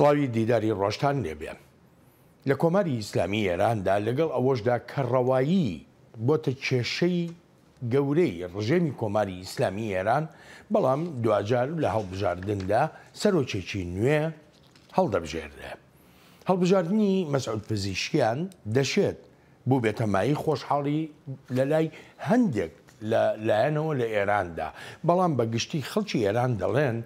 سڵاوی دیداری ڕۆشتان لێبێن لە کۆماری ئیسلامی ئێراندا لەگەڵ ئەوەشدا کەڕەوایی بۆتە کێشەی گەورەی ڕژێمی کۆماری ئیسلامی ئێران بەڵام دوجار لە هەڵبژاردندا سەرۆکێکی نوێ هەڵدەبژێردە. هەڵبژاردننی مەسعود پزیشکیان دەشێت بوو بێتەمایی خۆشحاڵی لە لای هەندێک لایەنەوە لە ئێراندا بەڵام بە گشتی خەڵکی ئێران دەڵێن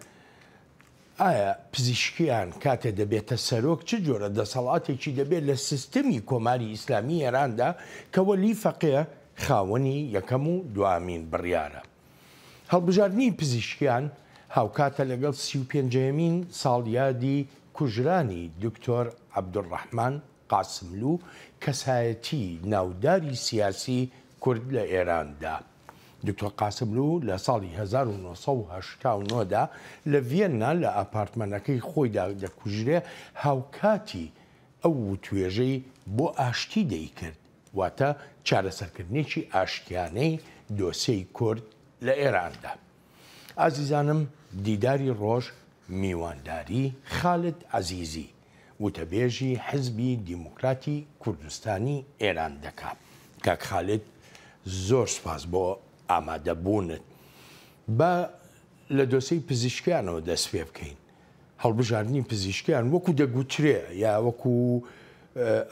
ئایا پزیشکیان کاتێ دەبێتە سەرۆک چ جۆرە دەسەڵاتێکی دەبێت لە سیستمی کۆماری ئیسلامی ئێراندا کەوە لی فەقەیە خاوەنی یەکەم و دوامین بڕیارە. هەڵبژاردننی پزیشکیان هاوکاتە لەگەڵ سی و پێنجەمین ساڵیادی کوژرانی دکتۆر عبدوڕحمان قاسملو کەسایەتی ناوداری سیاسی کورد لە ئێراندا. دکتۆر قاسملو لە ساڵی 1970دا لە ڤێننا لە ئاپارتمانەکەی خۆیدا دەکوژرێ هاوکاتی ئەو توێژەی بۆ ئاشتی دەیکرد واتە چارەسەرکردنێکی ئاشتیانەی دۆسەی کورد لە ئێراندا. ئازیزانم دیداری ڕۆژ میوانداری خالت عزیزی وتەبێژی حزبی دیموکراتی کوردستانی ئێران دەکات کاک خالت زۆر سپاس بۆ ئامادەبوونت بە لە دۆسەی پزیشکیانەوە دەست پێ بکەین هەڵبژاردننی پزیشکیان وەکو دەگوترێ یا وەکو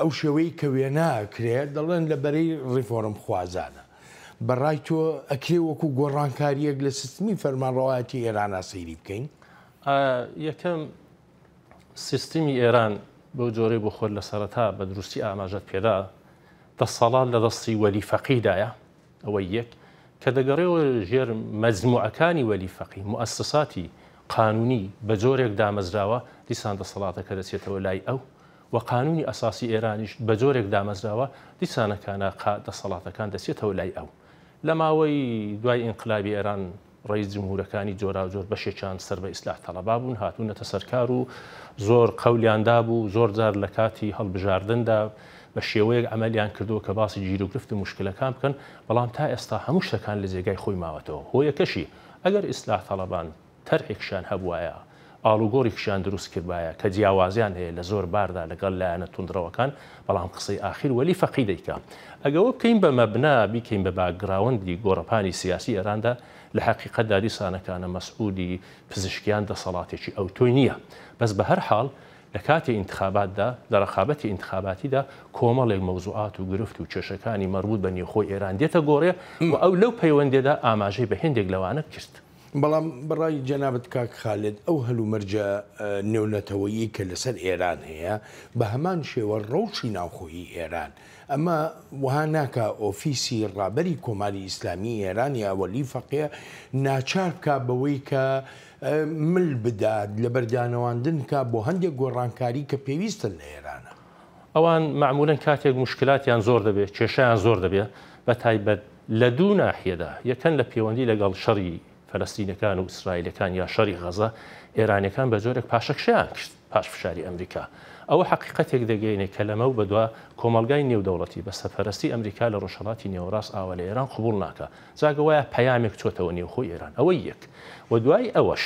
ئەو شێوەی کە وێناکرێت دەڵێن لە بەرەی ڕیفۆرم خوازانە بەڕای تۆ ئەکرێ وەکو گۆڕانکاریەک لە سستمی فەرمانڕەتی ئێرانە سەیری بکەین یەکەم سیستمی ئێران بەو جۆرەی بۆ خۆر لە سەرەتا بە دروستی ئاماژەت پێدا دەسەڵات لە دەستی وەلی فەقیدایە ئەوە یەک کە دەگەڕێەوە ژێر مەزموعەکانی وەلی فەقی مؤسساتی قانونی بە جۆرێک دامەزراوە دیسان دەسەڵاتە کە دەچێتەوە لای ئەو و قانونی ئەساسی ئێرانیش بە جۆرێک دامەزراوە دیسانەکانە دەسەڵاتەکان دەچێتەوە لای ئەو لە ماوەی دوای ئینقلابی ئێران ڕیز جمهورەکانی جۆرا جۆر بەشێکیان سەر بە ئیسلاح تەڵەبا بوون هاتوونەتە سەرکار و زۆر قەولیاندا بوو زۆر جار لە کاتی هەڵبژاردندا بە شێوەیەک ئەمەلیان کردووە کە باسی گیرروگرفت و مشکلەکان بکەن بەڵام تا ئێستا هەموو شتەکان لە جێگای خۆی ماوەتەوە هۆیەکەشی ئەگەر ئیسلاح تەڵەبان تەرحێکشان هەبواە ئالوگۆریکشان دروست کردایە کە جیاوازیان هەیە لە زۆر باردا لەگەڵ لایەنە تونندڕەوەکان بەڵام قسەی ئاخیر وەلی فەقی دەیکا ئەگەوە بکەین بە مەبنا بیکەین بە باگراوەندی گۆڕپانی سیاسی ئێراندا لە حقیقەتداری سانەکانە مەسعودی پزیشکیان دەسەڵاتێکی ئەو تۆی نییە بەس بە هەر حاڵ لە کاتی انتخاباتدا لە ڕخابەتی انتخاباتیدا کۆمەڵێک مەوزوعات و گرفت و کێشەکانی مەربوط بە نیخۆی ئێران دێتە گۆڕێ و ئەو لەو پەیوەندێدا ئاماژەی بە هندێک لەوانە کرد. بەڵام بڕای جەنابەت کاک خالێت ئەو هەلومەرجە نێونەتەوەیی کە لەسەر ئێران هەیە بە هەمان شێوە ڕۆشی ناوخۆیی ئێران ئەمە وها ناکە ئۆفیسی ڕابەری کۆماری ئیسلامی ئێران یاوەلی فەقێ ناچار بکە بەوەی کە مل بدات لە بەردانەواندن کا بۆ هەندێک گۆڕانکاری کە پێویستن لە ئێرانە ئەوان معمولەن کاتێک مشکلاتیان زۆر دەبێت کێشیان زۆر دەبێت بە تایبەت لە دوو ناحیەدا یەکەن لە پەیوەندی لەگەڵ شەڕی فەلستینەکان و ئیسرائیلەکان یا شەری غەزە ئێرانەکان بە جۆرێک پاشەکشیان کرد پاش فشاری ئەمریکا ئەوە حقیقەتێک دەگەینێ کە لەمە و بەدوا کۆمەلگای نێودەوڵەتی بە سەفەرستی ئەمریکا لە ڕۆژهڵاتی نێوەڕاست ئاوە لە ئێران قوبول ناکە زاگە وایە پەیامێک چۆتەوە نێوخۆی ئێران ئەوە یەک و دوای ئەوەش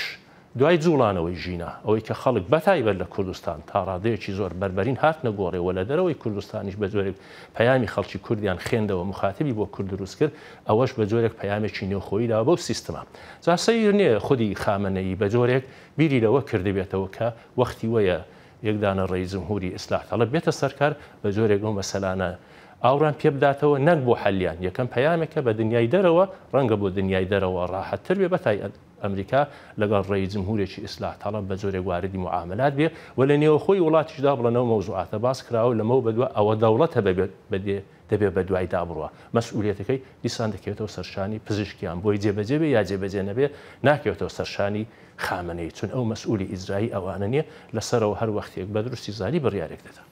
دوای جوڵانەوەی ژینە ئەوەی کە خەڵک بەتایبەت لە کوردستان تا ڕادەیەکی زۆر بربەرین هات نەگۆڕێەوە لە دەرەوەی کوردستانیش بە جۆرێک پەیامی خەڵکی کوردیان خوێندەوە مخاتبی بۆ کورد دروست کرد ئەوەش بە جۆرێک پەیامێکی نێوخۆیدا بەو سیستما جا سیر نییە خودی خامنەی بە جۆرێک بیری لەوە کردبێتەوە کە وەختی وەیە یەکدانە ڕیزمهوری ئیسلاح تەڵب بێتە سەرکار بە جۆرێک ئەو مەسەلانە ئاوران پێبداتەوە نەک بۆ حەلیان یەکەم پەیامێکە بە دنیای دەرەوە ڕەنگە بۆ دنیای دەرەوە ڕاحەتتر بێ بەتای ئەمریکا لەگەڵ ڕێی جمهورێکی ئیسلاح تاڵم بە جۆرێک واردی معاملات بێ و لە نێوەخۆی وڵاتیشدا بڵەنەوە مەوزوعاتە باس کراوە لەمە بەدووە ئەوە دەوڵەتە بەدێ دەبێت بە دوای دابڕوە مەسئولەتەکەی دیسان دەکەوێتەوە سەرشانی پزیشکیان بۆی جێبەجێبێ یا جێبەجێ نەبێ ناکەوێتەوە سەرشانی خامنەی چون ئەو مەسئولی ئیزرایی ئەوانە نیە لەسەرەوە هەر وەختێک بە درستی زاری بڕیارێک دەدا.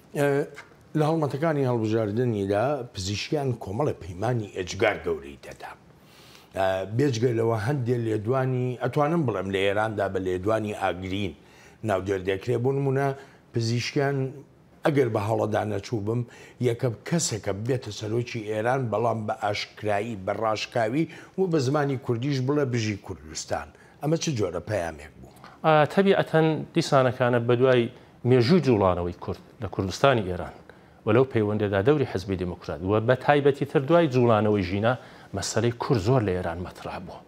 لە هەڵمەتەکانی هەڵبژاردنیدا پزیشکیان کۆمەڵە پەیمانانی ئەجگار گەورەی دەدا. بێجگەلەوە هەندێک لێدوانی ئەتوانم بڵم لە ئێراندا بە لێدوانی ئاگرین ناودێردەکرێ بوون منە پزیشکیان ئەگەر بە هەڵەدانە چوو بم یەکە کەسێکە بێتە سەرۆکی ئێران بەڵام بە ئاشکرایی بە ڕاشکاوی و بە زمانی کوردیش بڵە بژی کوردستان ئەمە چ جۆرە پەیامێک بوو تەبیعەتەن دیسانەکانە بەدوای مێژوو جوڵانەوەی کورد لە کوردستانی ئێران وەلەو پەیوەندەدا دەوری حزبی دموکرات وە بە تایبەتی تر دوای جوڵانەوەی ژینە مەسلەی کوور زۆر لە ئێران مەترا بووە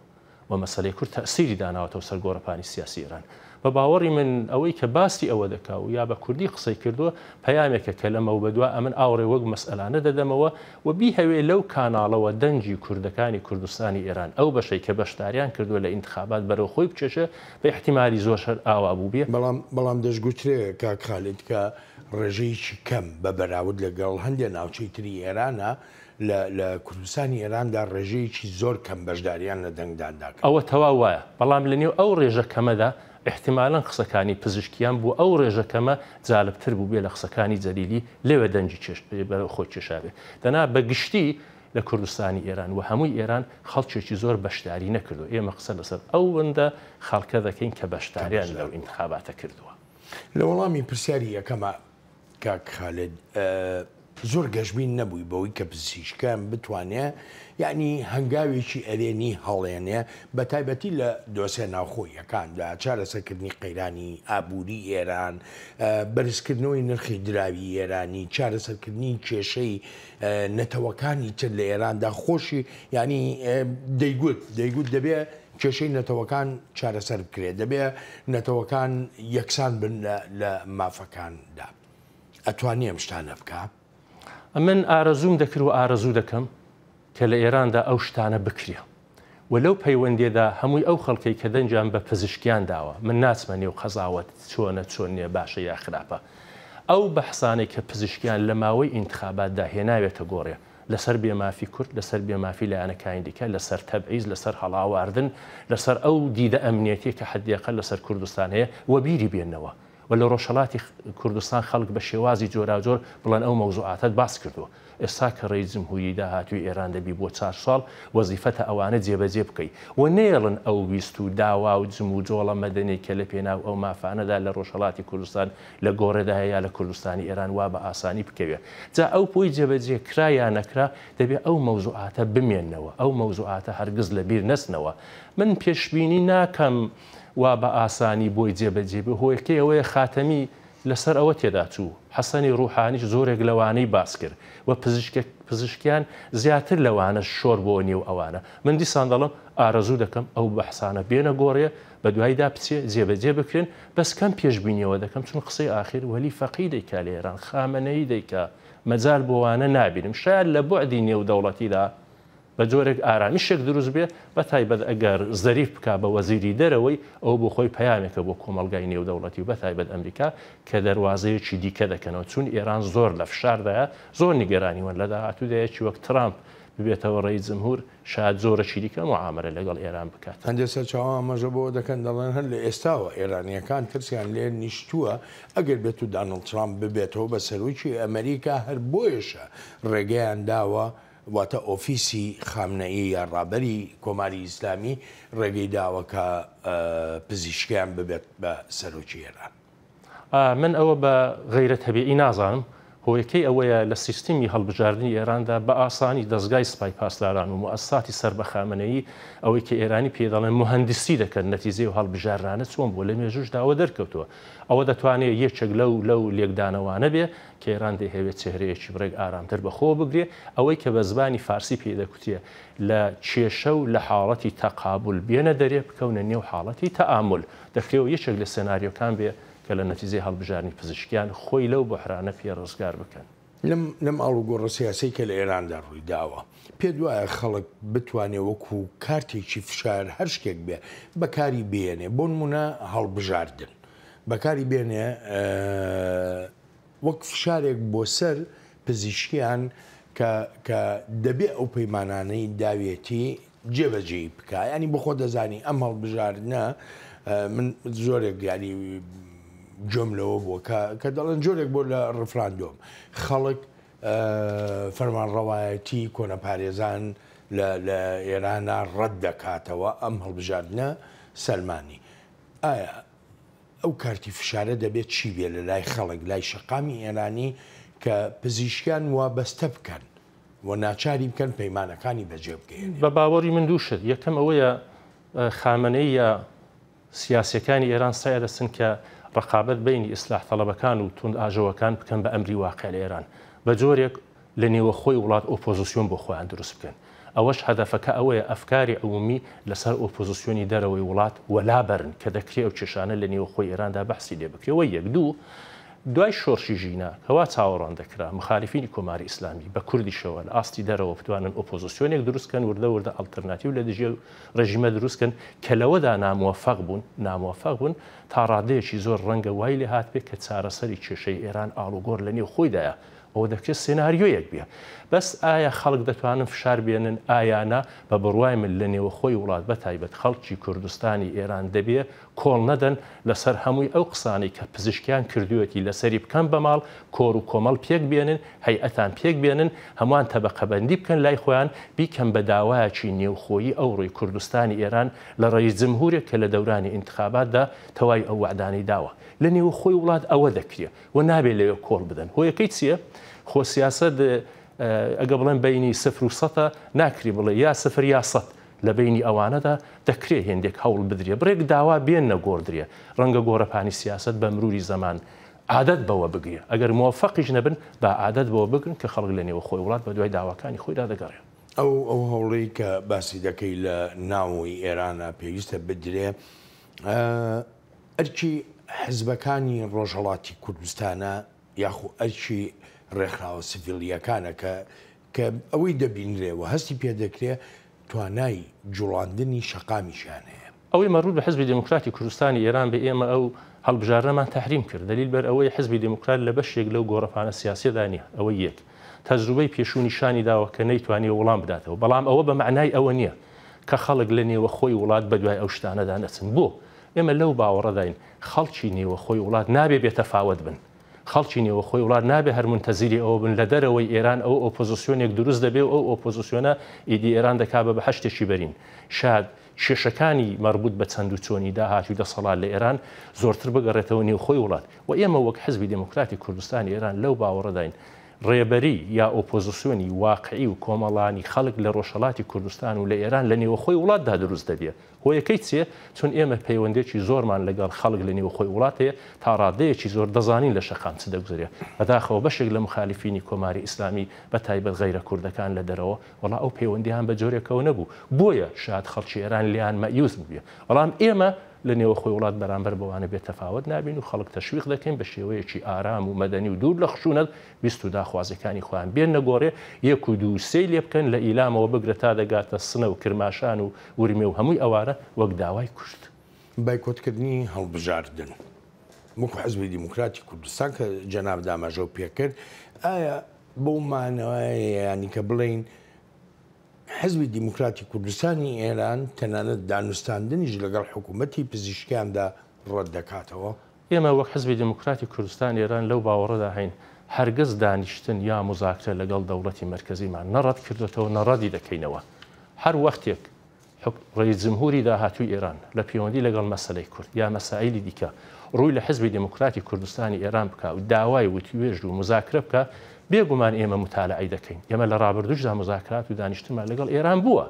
و مەسلەی کورد تەسیری داناوەتەوە سەر گۆڕپانی سیاسی ئێران بە باوەڕی من ئەوەی کە باسی ئەوە دەکا و یا بە کوردی قسەی کردووە پەیامێکە کە لەمەەوە بەدووە ئەمن ئاوڕێ وەک مەسئلانە دەدەمەوە و بیهەوێ لەو کاناڵەوە دەنجی کوردەکانی کوردستانی ئێران ئەو بەشەی کە بەشداریان کردووە لە ئینتخابات بەرەو خۆی بچێشە بە احتیمماری زۆشەر ئاوا بوو بێ بەڵام بەڵام دەستگوترێ کاک خالیت کە ڕێژەیکی کەم بە بەراود لەگەڵ هەندێک ناوچەی تری ئێرانە لە کوردستانی ئێراندا ڕێژەیەکی زۆر کەم بەشداریان لە دەنگداندا ئەوە تەواو وایە بەڵام لە نێو ئەو ڕێژە کەمەدا احتیمالان قسەکانی پزیشکیان بوو ئەو ڕێژەکەمە جالبتر بوو بێ لە قسەکانی جەلیلی لێوە دەنجی خۆی چێشاوێ دەنا بە گشتی لە کوردستانی ئێران و هەمووی ئێران خەڵکێکی زۆر بەشداری نەکردو ئێمە قسە لەسەر ئەو وەندە خەڵکە دەکەین کە بەشداریان لەو انتخاباتە کردووە لە وەڵامی پرسیاری یەکەمە کاک خالد زۆر گەشببین نەبووی بەوەی کە پزیشکەم بتوانێ یعنی هەنگاوێکی ئەرێنی هەڵێنێ بە تایبەتی لە دۆسێ ناوخۆیەکاندا چارەسەکردنی قەیرانی ئابووری ئێران بەرزکردنەوەی نرخی دراوی ئێرانی چارەسەرکردنی کێشەی نەتەوەکانی تر لە ئێراندا خۆشی ینی دەیگوت دەیگوت دەبێت کێشەی نەتەوەکان چارەسەر بکرێت دەبێت نەتەوەکان یەکسان بن لە مافەکاندا ئەتوانێ ئەم شتانە بکە. من ئارەزوم دەکر و ئارەزوو دەکەم کە لە ئێراندا ئەو شتانە بکرێ و لەو پەیوەندێدا هەمووی ئەو خەڵکی کە دەنجام بە پزیشکیان داوە من ناچمە نێو قەزاوت چۆنە چۆن نیە باشە یا خراپە ئەو بەحسانێک کە پزیشکیان لە ماوەی ئینتخاباتدا هێناوێتە گۆڕێ لەسەر بێمافی کورت لەسەر بێمافی لایەنەکانی دیکە لەسەر تەبعیز لەسەر هەڵاواردن لەسەر ئەو دیدە ئەمنیەتی کە حدیقە لەسەر کوردستان هەیە وەبیری بێنەوە و لە ڕۆژهڵاتی کوردستان خەڵک بە شێوازی جۆراجۆر بڵەن ئەو مەوزوعاتت باس کردووە ئێستا کە ڕێزم هووی داهاتوی ئێران دەبی بۆ چار ساڵ وەزیفەتە ئەوانە جێبەجێ بکەیت و نێڵن ئەو ویست و داوا و جم و جۆڵە مەدەنی کە لە پێناو ئەو مافانەدا لە ڕۆژهڵاتی کوردستان لە گۆڕێدا یا لە کوردستانی ئێران وا بە ئاسانی بکەوێت جا ئەو پۆی جێبەجێ کرا یان نەکرا دەبێت ئەو مەوزوعاتە بمێننەوە ئەو مەوزوعاتە هەرگز لە بیر نەستنەوە من پێشببینی ناکەم. وا بە ئاسانی بۆی جێبەجێبە هۆیەکەی ئەوەیە خاتەمی لەسەر ئەوە تێدا چوو حەسەنی ڕوحانیش زۆرێک لەوانەی باس کرد و پزیشکیان زیاتر لەوانە شۆر بۆ نیو ئەوانە من دیسان دەڵم ئارەزوو دەکەم ئەو بەحسانە بێنە گۆڕێ بە دوایدا پچێ جێبەجێ بکرێن بەس کەم پێشببینیەوە دەکەم چون قسەی آخر وەلی فەقی دەیکا لێران خامەنەی دەیکا مەجار بۆوانە نابینم شاید لە بعدی نێو دەوڵەتیدا بە جۆرێک ئارامیشێک دروست بێ بە تایبەت ئەگەر زەریف بک بە وەزیری دەرەوەی ئەو بۆ خۆی پەیامێکە بۆ کۆمەلگای نێودەوڵەتی و بە تایبەت ئەمریکا کە دەواازەیەکی دیکە دەکەنەوە چون ئێران زۆر لە فشاردایە زۆر نیگەرانیوەن لە داهاتوودایەکی وەک ترامپ ببێتەوە ڕێی زمهور شاد زۆرە چیریکە معامرە لەگەڵ ئێران بکات هەندێک سەر چاوا ئاماژە بۆ دەکەن دەڵێن هەر لە ئێستاوە ئێرانیەکان ترسیان لێ نیشتووە ئەگەر بێت و دانڵ ترامپ ببێتەوە بە سەرروکی ئەمریکا هەر بۆیشە ڕێگەیان داوە واتە ئۆفیسی خامنەی یا ڕابەری کۆماری ئیسلامی ڕێگەی داوەکە پزیشکیان ببێت بە سەرۆکی ئێران. من ئەوە بە غیرە هەبیعی نازانم هۆیەکەی ئەوەیە لە سیستمی هەڵبژاردننی ئێراندا بە ئاسانی دەستگای سپای پاسداران و مؤسساتی سربەخامنەی ئەوەی کە ئێرانی پێداڵێن مهندسی دەکەن نەتیزیێ و هەڵبژارانە چۆن بۆ لە مێژوش داوە دەرکەوتەوە ئەوە دەتوانێت یەکێک لەو لەو لێکدانەوانە بێ کە ئێران دەهێوێت چهرەیەکی بڕێک ئارامتر بەخۆ بگرێ ئەوەی کە بە زبانی فارسی پێدەکوتیە لە کێشە و لە حاڵەتی تەقابل بێنە دەرێ بکەونە نێو حاڵەتی تەعامل دەکرێەوە یەکێک لە سناریۆکان بێ کە لە نەتیزی هەڵبژانی پزیشکیان خۆی لەو بەحرانە پێڕزگار بکەن لەم ئاڵوگۆڕە سیاسی کە لە ئێراندا ڕووی داوە پێ دوایە خەڵک بتوانێت وەکو کارتێکی فشار هەر شتێک بێ بەکاری بێنێ بۆ نمونە هەڵبژاردن بەکاری بێنێ وەک فشارێک بۆ سەر پزیشکیان کە دەبێت ئەو پەیمانانەی داوێتی جێبەجێی بکایانی بخۆ دەزانی ئەم هەڵبژاردنە من زۆرێک یاری جۆم لەوە بووە کە دەڵێن جۆرێک بۆ لە ڕفراندۆم خەڵک فەرمانڕەوایەتی کۆنە پارێزان لە ئێرانە ڕەت دەکاتەوە ئەم هەڵبژاردنە سەلمانی ئایا ئەو کارتی فشارە دەبێت چی بێ لە لای خەڵک لای شقامی ئێرانی کە پزیشکیان وابەستە بکەن و ناچاری بکەن پەیمانەکانی بەجێ بکەین بە باوەری من دووشت یەکەم ئەوەیە خامنەی یا سیاسەکانی ئێران سایە دەستن کە ڕقابەت بینی ئیسلاح تەڵەبەکان و تونند ئاژەوەکان بکەن بە ئەمری واقع لە ئێران بە جۆرێک لە نێوەخۆی وڵات ئۆپۆزیسیۆن بۆ خۆیان دروست بکەن ئەوەش هەدفەکە ئەوەیە ئەفکاری عومی لەسەر ئۆپۆزیسیۆنی دەرەوەی وڵات وەلابرن کە دەکرێ ئەو کێشانە لە نێوەخۆی ئێراندا بەحسی لێ بکرێەوە یەک دوو دوای شۆرشی ژینە هەوا چاوەڕان دەکرا مخالیفینی کۆماری ئیسلامی بە کوردی شەوە لە ئاستی دەرەوە بتوانن ئۆپۆزیسیۆنێک دروستکەن وردە وردە ئەلتەرناتیو لە دژێ ڕژیمە دروستکەن کە لەوەدا ناموەفق بوون ناموەفق بوون تا ڕادەیەکی زۆر ڕەنگە وای لێ هات بێت کە چارەسەری کێشەی ئێران ئالوگۆر لە نێو خۆیدایە ئەوە دەکرێت سناریۆیەک بێ بەس ئایا خەڵک دەتوانن فشار بێنن ئایانە بە بڕوای من لە نێوەخۆی وڵات بە تایبەت خەڵکی کوردستانی ئێران دەبێ کۆڵ نەدەن لەسەر هەمووی ئەو قسانی کە پزیشکیان کردوەتی لەسەری بکەم بە ماڵ کۆر و کۆمەڵ پێک بێنن هەیئەتان پێک بێنن هەمووان تەبەقەبەندی بکەن لای خۆیان بیکەم بە داوایەکی نێوخۆیی ئەو ڕووی کوردستانی ئێران لە ڕێی جمهورێک کە لە دەورانی انتخاباتدا تەوای ئەو وعدانی داوە لە نێوخۆی وڵات ئەوە دەکرێت و نابێت لەوێ کۆڵ بدەن هۆیەکەی چییە خۆ سیاست ئەگە بڵێن بینی سفر و سەە ناکری بڵێ یا سفر یا سەد لە بینی ئەوانەدا دەکرێت هێندێک هەوڵ بدرێ بڕێک داوا بێن نەگۆدرێ ڕەنگە گۆڕەپانی سیاست بە مروری زەمان عادەت بەوە بگرێ ئەگەر موفقیش نەبن بە عادەت بەوە بگرن کە خەڵک لە نێوە خۆی وڵات بە دوای داواکانی خۆیدا دەگەڕێ ئەو ئەو هەوڵی کە باسی دەکەی لە ناوی ئێرانە پێویستە بدرێ ئەرچی حزبەکانی ڕۆژهڵاتی کوردستانە یاخو ئەرچی ڕێکخراوە سڤیلیەکانە کە کە ئەوەی دەبینرێەوە هەستی پێدەکرێ توانای جوڵاندنی شقامیشان هەیە ئەوەی مەروود بە حزبی دموکراتی کوردستانی ئێران بە ئێمە ئەو هەڵبژارەمان تحریم کرد دلیل بەر ئەوەی حزبی دموکرات لە بەشێک لەو گۆڕپانە سیاسیدانە ئەوە یەک تەجروبەی پێشوونیشانی داوە کە نەیتوانێت وەڵام بداتەوە بەڵام ئەوە بە معنای ئەوە نییە کە خەڵک لە نێوە خۆی وڵات بە دوای ئەو شتانەدا نەچن بۆ ئێمە لەو باوەڕەداین خەڵکی نێوە خۆی وڵات نابێ بێتەفاوت بن خەڵکی نیەوە خۆی وڵات نابێ هەرمون تەزیری ئەوە بن لە دەرەوەی ئێران ئەو ئۆپۆزیسیۆنێک دروست دەبێ ئەو ئۆپۆزیسیۆنە ئیدی ئێران دەکا بە بە هەشتێکی بەرین شاد. شێشەکانی مربوط بە چەند و چۆنی داهاتوی دەسەڵات لە ئێران زۆرتر بگەڕێتەوە نێو خۆی وڵات و ئێمە وەک حزبی دموکراتی کوردستانی ئێران لەو باوەڕداین ڕێبەری یا ئۆپۆزیسیۆنی واقعی و کۆمەڵانی خەڵک لە ڕۆژەڵاتی کوردستان و لە ئێران لە نێوەخۆی وڵاتدا دروست دەبێت هۆیەکەی چێ چون ئێمە پەیوەندێکی زۆرمان لەگەڵ خەڵک لە نێوەخۆی وڵات هەیە تا ڕادەیەکی زۆر دەزانین لە شەقام چ دەگوزرێ بەداخەوە بەشێک لە مخالیفینی کۆماری ئیسلامی بە تایبەت غیرە کوردەکان لە دەرەوە وڵا ئەو پەیوەندیان بە جۆرێکەوە نەبوو بۆیە شاد خەڵکی ئێران لیان مەیوز بێ بەڵام ئێمە لە نێوە خۆی وڵات بەرامبەر بەوانە بێت تەفاوت نابین و خەڵک تەشویق دەکەین بە شێوەیەکی ئارام و مەدەنی و دوور لە خشونەت بیست و داخوازەکانی خۆیان بێن نەگۆڕێ یەک و دووسی لێ بکەن لە ئیلامەوە بگرێت تا دەگاتە سنە و کرماشان و ورمێ و هەمووی ئەوارە وەک داوای کوشت بایکۆتکردنی هەڵبژاردن وەکو حەزبی دیموکراتی کوردستان کە جەناب داماژە و پێکرد ئایا بەو مانەوەیانی کە بڵین حزبی دیموکراتی کوردستانی ئێران تەنانەت دانوستاندنیش لەگەڵ حکوومەتی پزیشکیاندا ڕەت دەکاتەوە ئێمە وەک حزبی دیموکراتی کوردستان ئێران لەو باوەڕەدا هەین هەرگەز دانیشتن یا مزاکرە لەگەڵ دەوڵەتی مەرکزیمان نەڕەت کردێتەوە نەڕادی دەکەینەوە هەر وەختێک ڕێزمهوری داهاتوی ئێران لە پەیوەندی لەگەڵ مەسلەی کورد یا مەسائللی دیکە ڕووی لە حزبی دموکراتی کوردستانی ئێران بکە و داوای وتیێژ و مزاکرە بکە بێگومان ئێمە متالعی دەکەین ئێمە لە ڕابردوشدا مزاکرات و دانیشتمان لەگەڵ ئێران بووە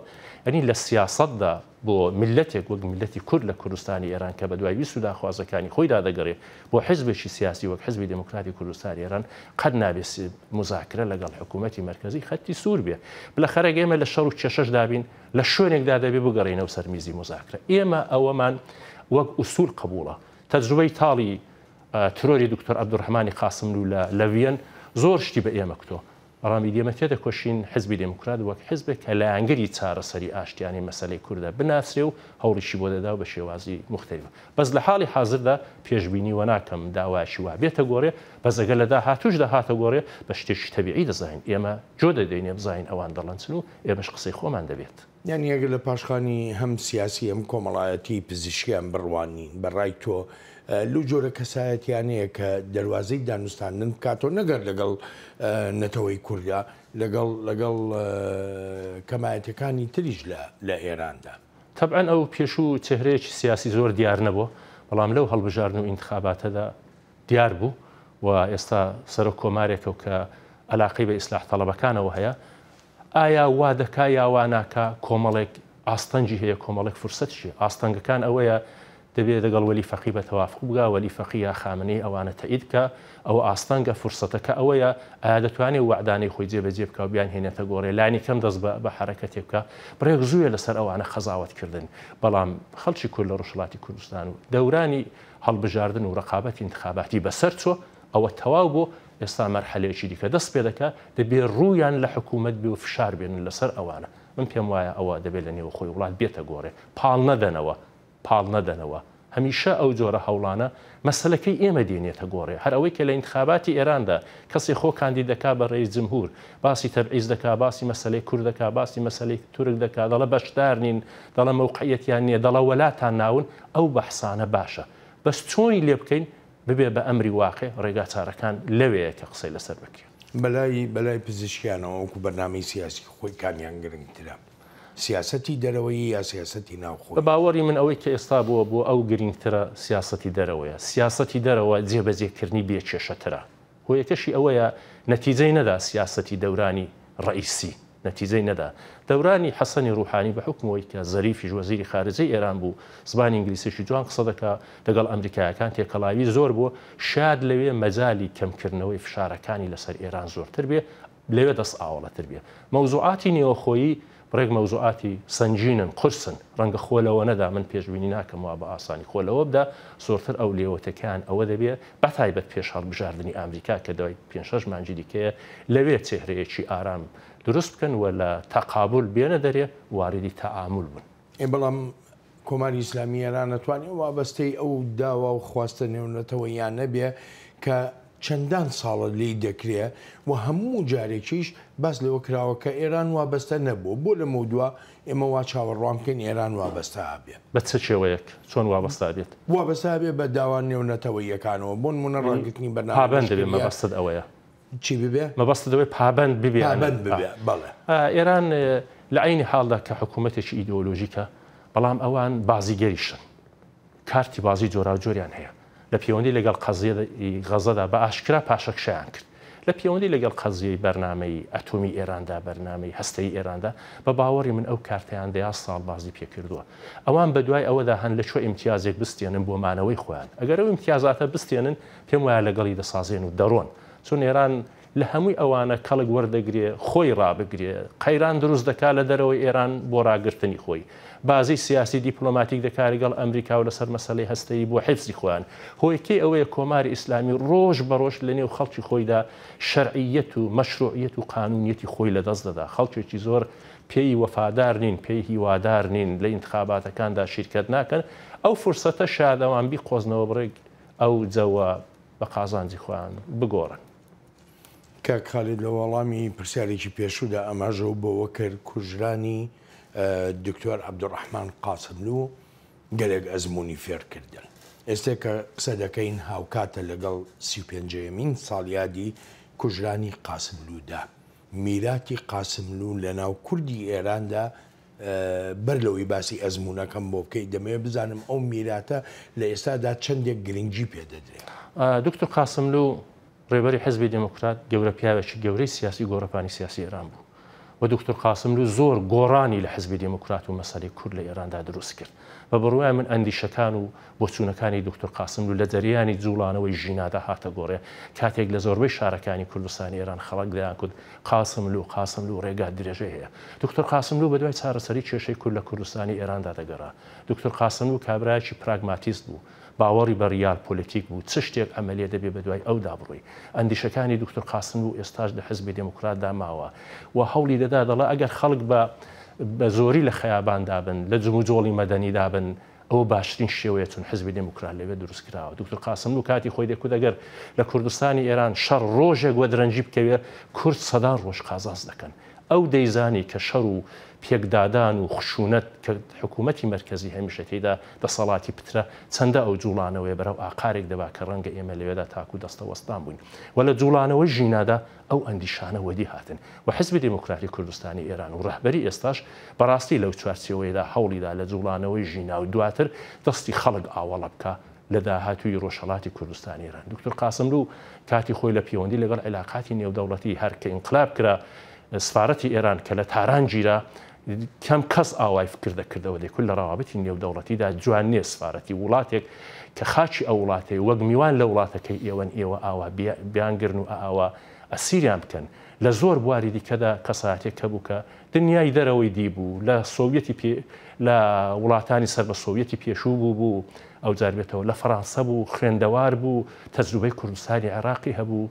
ئەنی لە سیاسەتدا بۆ ملەتێک وەک ملەتی کورد لە کوردستانی ئێران کە بە دوای سودا خوازەکانی خۆیدا دەگەڕێ بۆ حزبێکی سیاسی وەک حزبی دموکراتی کوردستان ئێران قەت نابێت مزاکرە لەگەڵ حکوومەتتی مرکزی خەتی سوور بێ بلە خەرەگ ئێمە لە شەڕ و کێشەش دابین لە شوێنێکدا دەبێ بگەڕینەوە سەرمیزی مزاکرە ئێمە ئەوەمان وەک ئوسول قبولە تەجروبەی تاڵی ترۆری دکتۆر عبدوڕحمانی قاسملو لە لەویەن زۆر شتی بە ئێمە کتۆ ڕامی دیێمە تێدە کۆشین حزبی دموکرات وەک حزبێک کە لە ئەنگری چارەسەری ئاشتیانی مەسلەی کووردا بناسرێ و هەوڵیشی بۆ دەدا بە شێوازی مختلف بەس لە حاڵی حاضردا پێشببینی وە ناکەم داواشی وا بێتە گۆڕێ بەزەگە لەدا هاتوش دا هاتە گۆڕێ بە شتێکی تەبیعی دەزین ئێمە جۆ دەدەینێ بزین ئەوان دەڵەنچن و ئێمەش قسەی خۆمان دەبێت یانی ئەگەر لە پاشخانی هەم سیاسی ئەم کۆمەڵایەتی پزیشکیان بڕوانین بەڕای تۆ لەو جۆرە کەسایەتیانەیە کە دەواازەی دانوستانن کاتۆ نەگەر لەگەڵ نەتەوەی کووریا لەگەڵ لەگەڵ کەمایەتەکانی تریش لە ئێراندا. تەبعەن ئەو پێشوو چهرەیەکی سیاسی زۆر دیار نەبوو بەڵام لەو هەڵبژارن و ئینتخاباتەدا دیار بوو و ئێستا سەر کۆمارێکەوە کە ئەلاقی بە ئیسلاح تەڵەبەکانەوە هەیە ئایا وا دەکا یاواناکە کۆمەڵێک ئاستەنجی هەیە کۆمەڵێک فرسەت چی ئاستەنگەکان ئەوەیە دەبێت لەگەڵ وەلی فەقی بە تەواف بگا وەلی فەقیە او ئەوانە تەئیدکە ئەو ئاستانگە فرسەتەکە ئەوەیە ئایا دەتوانێت وعددانەی خۆی جێبەجێ بکە بیان هێنێتە گۆڕێ لانی کەم دەست بە حرەکەتێ بکە بڕێک زوویە لەسەر ئەوانە خزاوت بەڵام بلام کورد لە ڕۆژڵاتی کوردستان و دەورانی هەڵبژاردن و ڕقابەتی انتخاباتی بەسەر چۆ ئەوە تەواو بۆ ئێستا مەرحەلەیەکی دیکە دەست پێ دەکە دەبێت ڕوویان لە حکوومەت فشار من پێم وایە ئەوە دەبێت لە نێو خۆی وڵات بێتە گۆڕێ پاڵ پاڵ نەدەنەوە هەمیشە ئەو جۆرە هەوڵانە مەسلەکەی ئێمە دێنێتە گۆڕێ هەر ئەوەی کە لە ئینتخاباتی ئێراندا کەسی خۆ کاندید دەکا بە ڕێز جمهور باسی تەبعیز دەکا باسی مەسلەی کورد دەکا باسی مەسلەی تورک دەکا دەڵە بەشدار نین دەڵە مەوقعەتیان نییە دەڵە وەلاتان ناون ئەو بەحسانە باشە بەس چۆنی لێ بکەین ببێ بە ئەمری واقع ڕێگا چارەکان لەوەیە کە قسەی لەسەر بکەین بەلای بەلای پزیشکیانەوە وەکو بەنامی سیاسی خۆی کامیان گرنگترە. سیاستی دەرەوەی یا سیاستی ناوخۆ باوەڕی من ئەوەی کە ئێستا بووە بۆ ئەو گرنگترە سیاستی دەرەوەیە سیاستی دەرەوە جێبەجێکردنی بێکێشەترە هۆ یەکەشی ئەوەیە نەتیجەی نەدا سیاستی دەورانی ڕئیسی نەتیجەی نەدا دەورانی حەسەنی روحانی بە حکمەوەی کە زەریفی وەزیری خارجەی ئێران بوو زبانی ئینگلیسیشی جوان قسە دەکە لەگەڵ ئەمریکایەکان تێکەڵاوی زۆر بووە شاد لەوێ مەجای کەمکردنەوەی فشارەکانی لەسەر ئێران زۆرتر بێ لەوێ دەست ئاوەڵەتر بێ مەوزوعاتی نێوەخۆیی ڕێک مەوزوعاتی سنجینن قرسن ڕەنگە خۆلەوە نەدا من پێشببینی ناکەم وا بە ئاسانی خۆلەوە بدا سۆرتر ئەو لێوەتەکان ئەوە دەبێت بە تایبەت پێش هەڵبژاردننی ئەمریکا کە دای پێ شش مانجی دیکەیە لەوێ چهرەیەکی ئارام دروست بکەن و لە تەقابل بێنە دەرێ واردی تەعامل بن. بەڵام کۆماری ئسلامیەران نتوانێت وابەستەی ئەو داوا و خواستە نێونەتەوە یان نەبێ کە چەندان ساڵە لی دەکرێت و هەموو جارێکیش بەس لەوە کراوە کە ئێران وابەستە نەبوو بۆ لە مودووە ئێمە وا چاوەڕوان بکەین ئێران وابەستا بێت بە چه شێوەیەک چۆن وابەستا بێت وابەستا بێ بە داوان نێونەتەوەیەکانەوە بۆن منە ڕانگرتنی بەنابند دەبێت مەبەستت ئەوەیە چی ببێ مەبەستە دەوێت پابند ببێ بڵێ ئێران لە عینی حاڵدا کە حکوومەتێکی ئیدۆلۆژیکە بەڵام ئەوان بازیگەریشن کارتی بازی جۆراجۆریان هەیە لە پەیوەندی لەگەڵ غەزەدا بە ئاشکرا پاشەکشیان کرد لە پەیوەندی لەگەڵ قەزیەی بەرنمەی ئەتۆمی ئێراندا بەرنمەی هەستەی ئێراندا بە باوەڕی من ئەو کارتیان دەیا ساڵ بازی پێکردووە ئەوان بە دوای ئەوەدا هەن لە چۆ ئیمتیازێک بستێنن بۆ مانەوەی خۆیان ئەگەر ئەو ئیمتیازاتە بستێنن پێم وایە لەگەڵی دەسازێن و دەڕۆن چون ئێران لە هەمووی ئەوانە کەڵک وەردەگرێ خۆی ڕابگرێ قەیران دروست دەکا لە دەرەوەی ئێران بۆ ڕاگررتنی خۆی بازی سیاسی دیپلۆماتیک دەکاریگەڵ ئەمریکا و لەسەر مەسلەی هەستەی بۆ حفزی خۆیان هۆیکەی ئەوەیە کۆماری ئیسلامی ڕۆژ بەڕۆژ لە نێو خەڵکی خۆیدا شەرعیەت و مەشروعیەت و قانونیەتی خۆی لەدەست دەدا خەڵکێکی زۆر پێی وەفادار نین پێی هیوادار نین لە انتخاباتەکاندا شیرکت ناکەن ئەو فرسەتە شادەوان بی قۆزنەوە بڕێک ئەو جەوە بە قازانجی خۆیان بگۆڕن کە کاڵێت لە وەڵامی پرسیارێکی پێشودا ئەماژە و بۆەوە کرد کوژرانی دکتۆر عبدوڕحمان قاسملو گەلێک ئەزمموی فێرکردن. ئێستا کە قسە دەکەین هاوکاتە لەگەڵ سیپێنجەمین ساڵیادی کوژرانی قاسملوودا. میراتی قاسملو لە ناو کوردی ئێراندا بەر لەوەی باسی ئەزمونونەکەم بۆ بکەی دەمەوێت بزانم ئەو میراتە لە ئێستادا چەندێک گرنگجی پێدەدرێت. دکتۆر قاسملو ڕێبەری حزبی دموکرات گەورە پیاوێکی گەورەی سیاسی گۆڕپانی سیاسی ئێران بوو بە دکتور قاسملو زۆر گۆڕانی لە حزبی دموکرات و مەسەری کورد لە ئێراندا دروست کرد بە بڕوای من ئەندیشەکان و بۆچوونەکانی دکتور قاسملو لە دەریانی جوڵانەوەی ژینادا هاتە گۆڕێ کاتێک لە زۆربەی شارەکانی کوردستانی ئێران خەڵک دەیان کرد قاسملو قاسملو ڕێگا درێژێ هەیە دکتور قاسملو بە دوای چارەسەری کێشەی کورد لە کوردستانی ئێراندا دەگەڕا دکتور قاسملو کابراایکی پراگماتیست بوو باوەڕی بە ریال پۆلیتیک بوو چ شتێک ئەمەلێ دەبێ بە دوای ئەو دابڕووی ئەندیشەکانی دکتۆر قاسم و ئێستاش لە حزبی دموکرات داماوە و هەولی دەدا دەڵا ئەگەر خەڵک بە بە زۆری لە خەیابان دابن لە جم و جۆڵی مەدەنی دابن ئەو باشترین شێوەیە چون حزبی دموکرات لەوێ دروست کراوە دکتور قاسم و کاتی خۆی دەکو دەگەر لە کوردستانی ئێران شەڕ ڕۆژێک وە درەنجی بکەوێ کورد سەدان ڕۆژ قازاز دەکەن ئەو دەیزانی کە شەڕ و پێکدادان و خشونەت کە حکوومەتی مرکزی هەمیشەکەیدا دەسەڵاتی پترە چەندە ئەو جوڵانەوەی بەرەو ئاقارێک دەبا کە ڕەنگە ئێمە لەوێدا تاکو دەستە وەستان بووین و لە جوڵانەوە ژینادا ئەو ئەندیشانە وەدی هاتن و حزبی دموکراتی کوردستانی ئێران و ڕەهبەری ئێستاش بەڕاستی لەو چوارچەوەیدا هەوڵیدا لە جوڵانەوەی ژینا و دواتر دەستی خەڵک ئاوەڵە بکە لە داهاتووی ڕۆژهڵاتی کوردستانی ئێران دکتور قاسم و کاتی خۆی لە پەیوەندی لەگەڵ علااقاتی نێودەوڵەتی هەرکە ئینقلاب کرا سفارەتی ئێران کە لە تاران گیرە کەم کەس ئاوای فکردە کردەوە لێکل لە ڕاوابەتی نێودەوڵەتیدا جوان نیە سفارەتی وڵاتێک کە خاچی ئەو وڵاتەی وەک میوان لە وڵاتەکەی ئێوەن ئێوە ئاوا بیانگرن و ئاوا ئەسیریان بکەن لە زۆر بواری دیکەدا کەساتێک کە بووکە دنیای دەرەوەی دیبوو لە سوڤەتی لە وڵاتانی سەر بە سوڤەتی پێشوو بوو بوو ئەو جاربێتەوە لە فەرانسە بوو خوێندەوار بوو تەجروبەی کوردستانی عراقی هەبوو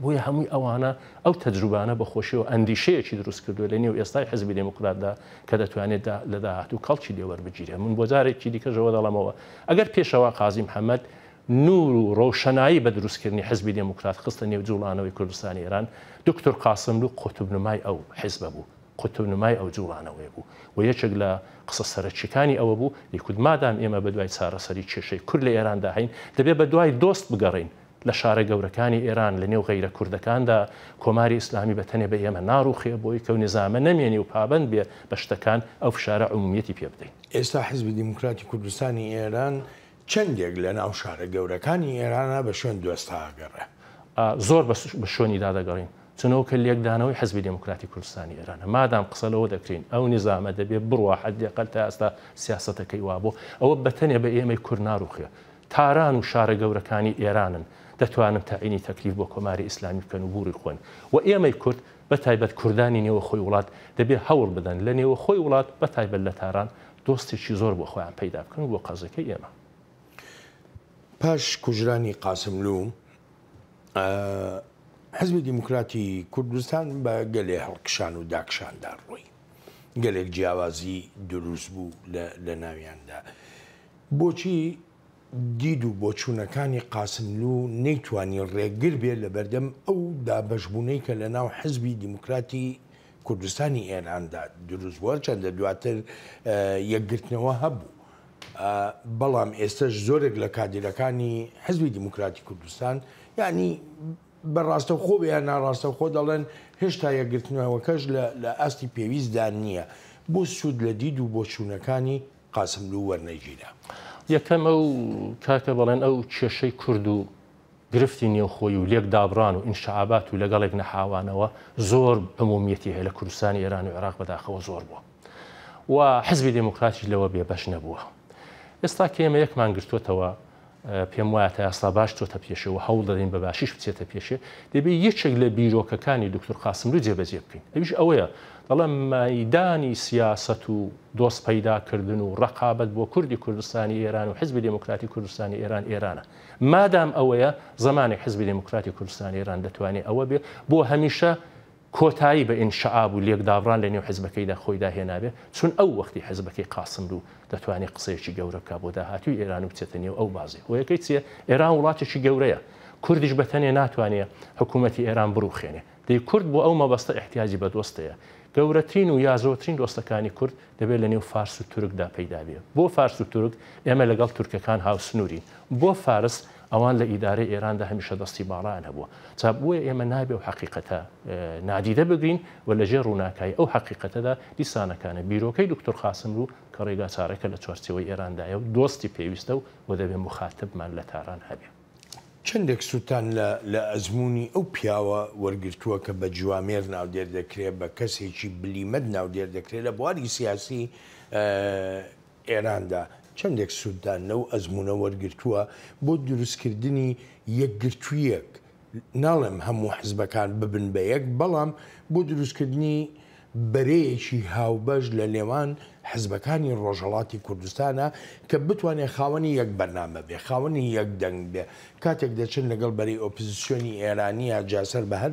بۆیە هەمووی ئەوانە ئەو تەجروبانە بەخۆشیەوە ئەندیشەیەکی دروست کردو لە نێو ئێستای حزبی دموکراتدا کە دەتوانێت لە داهات و کەڵکی لێوەربگیرێ من بۆ جارێکی دیکەژەوە دەڵامەوە ئەگەر پێشەوە قازیم حەمەد نور و ڕۆشنایی بە دروستکردنی حزبی دموکرات خستە نێو جوڵانەوەی کوردستان ئێران دکتۆر قاسم و قوتبنمای ئەو حزبە بوو قوتبنمای ئەو جوڵانەوەی بوو و یەکێک لە قسە سەرچیەکانی ئەوە بوو لیکود مادام ئێمە بە دوای چارەسەری کێشەی کورد لە ئێراندا هەین دەبێت بە دوای دۆست بگەڕین لە شارە گەورەکانی ئێران لە نێو غەیرە کوردەکاندا کۆماری ئیسلامی بەتەنێ بە ئێمە ناڕوخێ بۆی کە نظامە نەمێنی و پابند بێ بە شتەکان ئەو شارە عمومیەتی پێ بدەین ئێستا حزب دیموکراتی کوردستانی ئێران چەندێک لە ناو شارە گەورەکانی ئێرانە بە شوێن دوێستاگەڕێ زۆر بە شوێنی دادەگەڕین چنەوەکە لێکدانەوەی حزبی دموکراتی کوردستانی ئێرانە مادام قسەلەوە دەکرین ئەو نظامە دەبێت بڕوە حدیقل تا ئێستا سیاستەکەی وابوو ئەوە بەتەنێ بە ئێمەی کورناروخێ تاران و شارە گەورەکانی ئێرانن دەتوانن تاعینی تەکلیف بۆ کۆماری ئیسلامی بکەن و بوری خۆن و ئێمەی کورد بە تایبەت کوردانی نێوە خۆی وڵات دەبێت هەوڵ بدەن لە نێوە خۆی وڵات بە تایبەت لە تاران دۆستێکی زۆر بۆ خۆیان پیدا بکەن بۆ قەزەکەی ئێمە پاش کوژرانی قاسملو حزبی دیموکراتی کوردستان بە گەلێ هەڵکشان و داکشاندا ڕووی گەلێک جیاوازی دروست بوو لە ناویاندا بۆچی دید و بۆچوونەکانی قاسملو نەیتوانی ڕێگر بێت لە بەردەم ئەو دابەشبوونەی کە لە ناو حزبی دیموکراتی کوردستانی ئێراندا دروست وە چەندە دواتر یەکگرتنەوە هەبوو بەڵام ئێستش زۆرێک لە کادیرەکانی حزبی دیموکراتی کوردستان یعنی بەڕاستە خۆ یان ناڕاستە خۆ دەڵێن هێشتا یەکگرتنەوەکەش لە ئاستی پێویستدان نییە بۆ سوود لە دید و بۆ چوونەکانی قاسملو وەرنەگیرە. یەکەم ئەو کاکە بەڵێن ئەو کێشەی کورد و گرفتی نێوخۆی و لێک دابران و ئینشعابات و لەگەڵێک نەحاوانەوە زۆر ئەمومیەتی هەیە لە کوردستانی ئێران و عێراق بەداخەوە زۆر بووە و حزبی دموکراتی لەوە بێبەش نەبووە ئێستا کێمە یەکمان گرتوتەوە پێم وایە تا ئاستا باش تۆتە پێشەوە هەوڵ دەدەین بە باشیش بچێتە پێشێ دەبێت یەکێک لە بیرۆکەکانی دکتور قاسملو جێبەجێ بکەین ئەویش ئەوەیە دەڵێ مەدانی سیاست و دۆست پەیداکردن و ڕقابەت بۆ کوردی کوردستانی ئێران و حزبی دموکراتی کوردستانی ئێران ئێرانە مادام ئەوەیە زمانی حزبی دموکراتی کوردستانی ئێران دەتوانێت ئەوە بێ بۆ هەمیشە کۆتایی بە ئینشعاب و لێکدابران لە نێو حزبەکەیدا خۆیدا هێنابێ چون ئەو وەختی حزبەکەی قاسم و دەتوانێت قسەیەکی گەورە بکە بۆ داهاتوی ئێران و بچێتە نێو ئەو بازی و یەکەی چیە ئێران وڵاتێکی گەورەیە کوردیش بەتەنێ ناتوانێت حکوومەتتی ئێران بروخێنێ دەی کورد بۆ ئەو مەبەستە احتیاجی بە دۆستەیە گەورەترین و یازۆترین دۆستەکانی کورد دەبێت لە نێو فارس و تورکدا پەیدا بێ بۆ فارس و تورک ئێمە لەگەڵ تورکەکان هاوسنووری بۆ فارس ئەوان لە ئیدارە ئێراندا هەمیشە دەستی باڵان هەبووە چا بووە ئێمە نابێ و حقیقەتە نادیدە بگرین و لەژێ ڕووناکایی ئەو حقیقەتەدا دیسانەکانە بیرۆکەی دکتۆر خاسم و کە ڕێگا چارەکە لە چوارچەوەی ئێراندایە و دۆستی پێویستە و وە دەبێ مخاتبمان لە تاران هەبێ چندێک سووتان لە ئەزمموی ئەو پیاوە وەرگرتووە کە بە جوامێر ناودێر دەکرێت بە کەسێکی بلیمەد ناودێر دەکرێت لە بواری سیاسی ئێراندا چەندێک سووددانە و ئەزمونە وەرگرتووە بۆ دروستکردنی یەکگرتوویەک ناڵێم هەموو حزبەکان ببن بە یەک بەڵام بۆ دروستکردنی بەرەیەکی هاوبەش لە لێوان حزبەکانی ڕۆژهڵاتی کوردستانە کە بتوانێت خاوەنی یەک بەرنامە بێ خاوەنی یەک دەنگ بێ کاتێک دەچن لەگەڵ بەری ئۆپزیسیۆنی ئێرانیە جاسەر بە هەر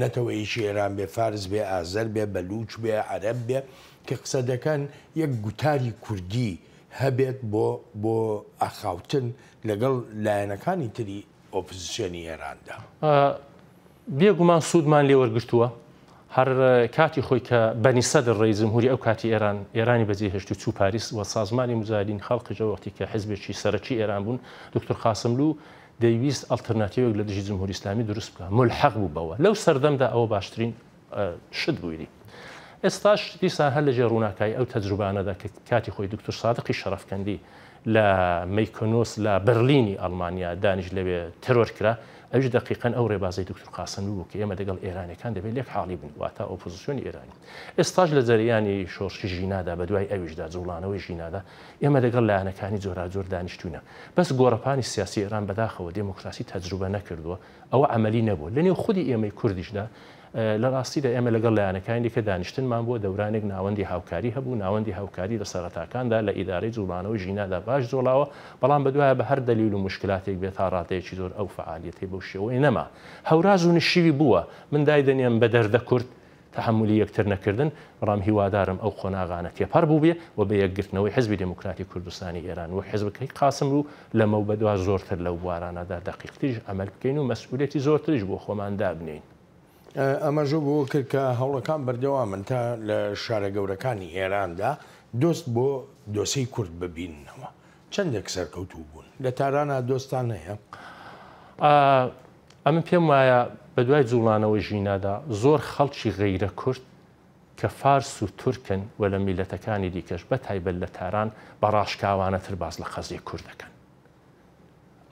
نەتەوەیشی ئێران بێ فارز بێ ئازەر بێ بەلوچ بێ عەرب بێ کە قسە دەکەن یەک گوتاری کوردی هەبێت بۆ بۆ ئەخاوتن لەگەڵ لایەنەکانی تری ئۆپزیسیۆنی ئێراندا. بێگومان سوودمان لێ وەرگتووە هەر کاتی خۆی کە بەنیسەد ڕێزمهوری ئەو کاتی ئێران ئێرانی بەجێ هشتی چوو پاریس و سازمانی مزارین خەڵقیجە وەختی کە حزبێکی سەرەکی ئێران بوون دکتور خاسملو دەیویست ئەلتەرناتیوەک لە دژی جمهوری اسلامی دروست بکە ملحق بوو بەوە لەو سەردەمدا ئەوە باشترین شت بوویری ئێستاش دیسان هەر لە ژێڕووناکای ئەو تەجروبانە کاتی خۆی دکتور سادقی شەرفکەندی لە مەیکۆنۆس لە بەرلینی ئەلمانیا دانیش لەوێ تەرۆرکرا ئەوش دقیقەن ئەو ڕێبازی دکتور قاسم بوو کە ئێمە دەگەڵ ئێرانەکان دەبێت لێک حاڵی بن واتە ئۆپۆزیسیۆنی ئێرانی ئێستاش لە زەریانی شۆرشی ژینادا بە دوای ئەویشدا جوڵانەوەی ژینادا ئێمە دەگەڵ لایەنەکانی جۆرا جۆر دانیشتوونە بەس گۆڕپانی سیاسی ئێران بەداخەوە دموکراسی تەجروبە نەکردووە ئەوە ئەمەلی نەبوو لەنێو خودی ئێمەی کوردیشدا لە ڕاستیدا ئێمە لەگەڵ لایەنەکانی کە دانیشتنمان بۆ دەورانێک ناوەندی هاوکاری هەبوو ناوەندی هاوکاری لە سەرەتاکاندا لە ئیدارەی جوڵانەوە ژینادا باش زۆڵاوە بەڵام بەدوایە بە هەر دەلیل و مشکلاتێک بێت تا ڕاتەیەکی زۆر ئەو فعالیەتی بەو شێوەی نەما هەوراز و نشیوی بووە من دای دەنیێم بە دەردە کورت تحملی یەکتر نەکردن ڕام هیوادارم ئەو خۆناغانە تێپەر بوو بێ و بە یەکگرتنەوەی حزبی دموکراتی کوردستانی ئێران و حزبەکەی قاسم و لەمە بەدوا زۆرتر لەو بوارانەدا دەقیقتیش ئەمەل بکەین و مەسئولێتی زۆرترش بۆ خۆمان دابنین. ئەمەژوو بۆ کرد کە هەوڵەکان بەردەوا من تا لە شارە گەورەکانی ئێراندا دۆست بۆ دۆسی کورد ببینەوە چەندێک سەرکەوتوو بوون لە تارانا دۆستان هەیە ئەمە پێم وایە بە دوای جوڵانەوە ژینادا زۆر خەڵکی غەیرە کورد کە فارس و تورکن و لە میلەتەکانی دیکەش بە تایبەت لە تاران بە ڕاشکاوانەتر باز لە خەزیە کوردەکەن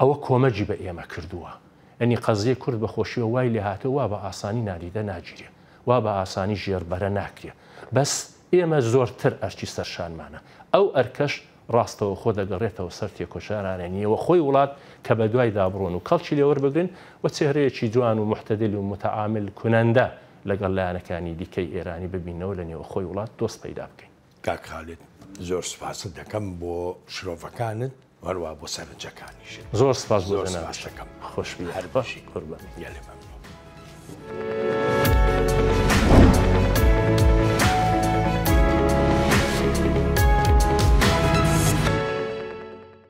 ئەوە کۆمەجی بە ئێمە کردووە ئەنی قەزیە کورد بە خۆشیەوە وای لێ هاتەوە وا بە ئاسانی نادیدە ناگیرێ وا بە ئاسانی ژێربەرە ناکرێ بەس ئێمە زۆرتر ئەرچی سەرشانمانە ئەو ئەرکەش ڕاستەوە خۆ دەگەڕێتەوە سەر تێکۆشارانە نیەوە خۆی وڵات کە بە دوای دابڕۆن و کەڵکی لێوە بگرن و چهرەیەکی جوان و محتەدل و متعامل کوەندە لەگەڵ لایەنەکانی دیکەی ئێرانی ببینەوە لە نێوە خۆی وڵات دۆست پیدا بکەین کاکخالێت زۆر سپاست دەکەم بۆ شرۆڤەکانت مروه با سر جکانیشید زور سپاس بزنم خوش بیار خوش قربان یلی یعنی ممنون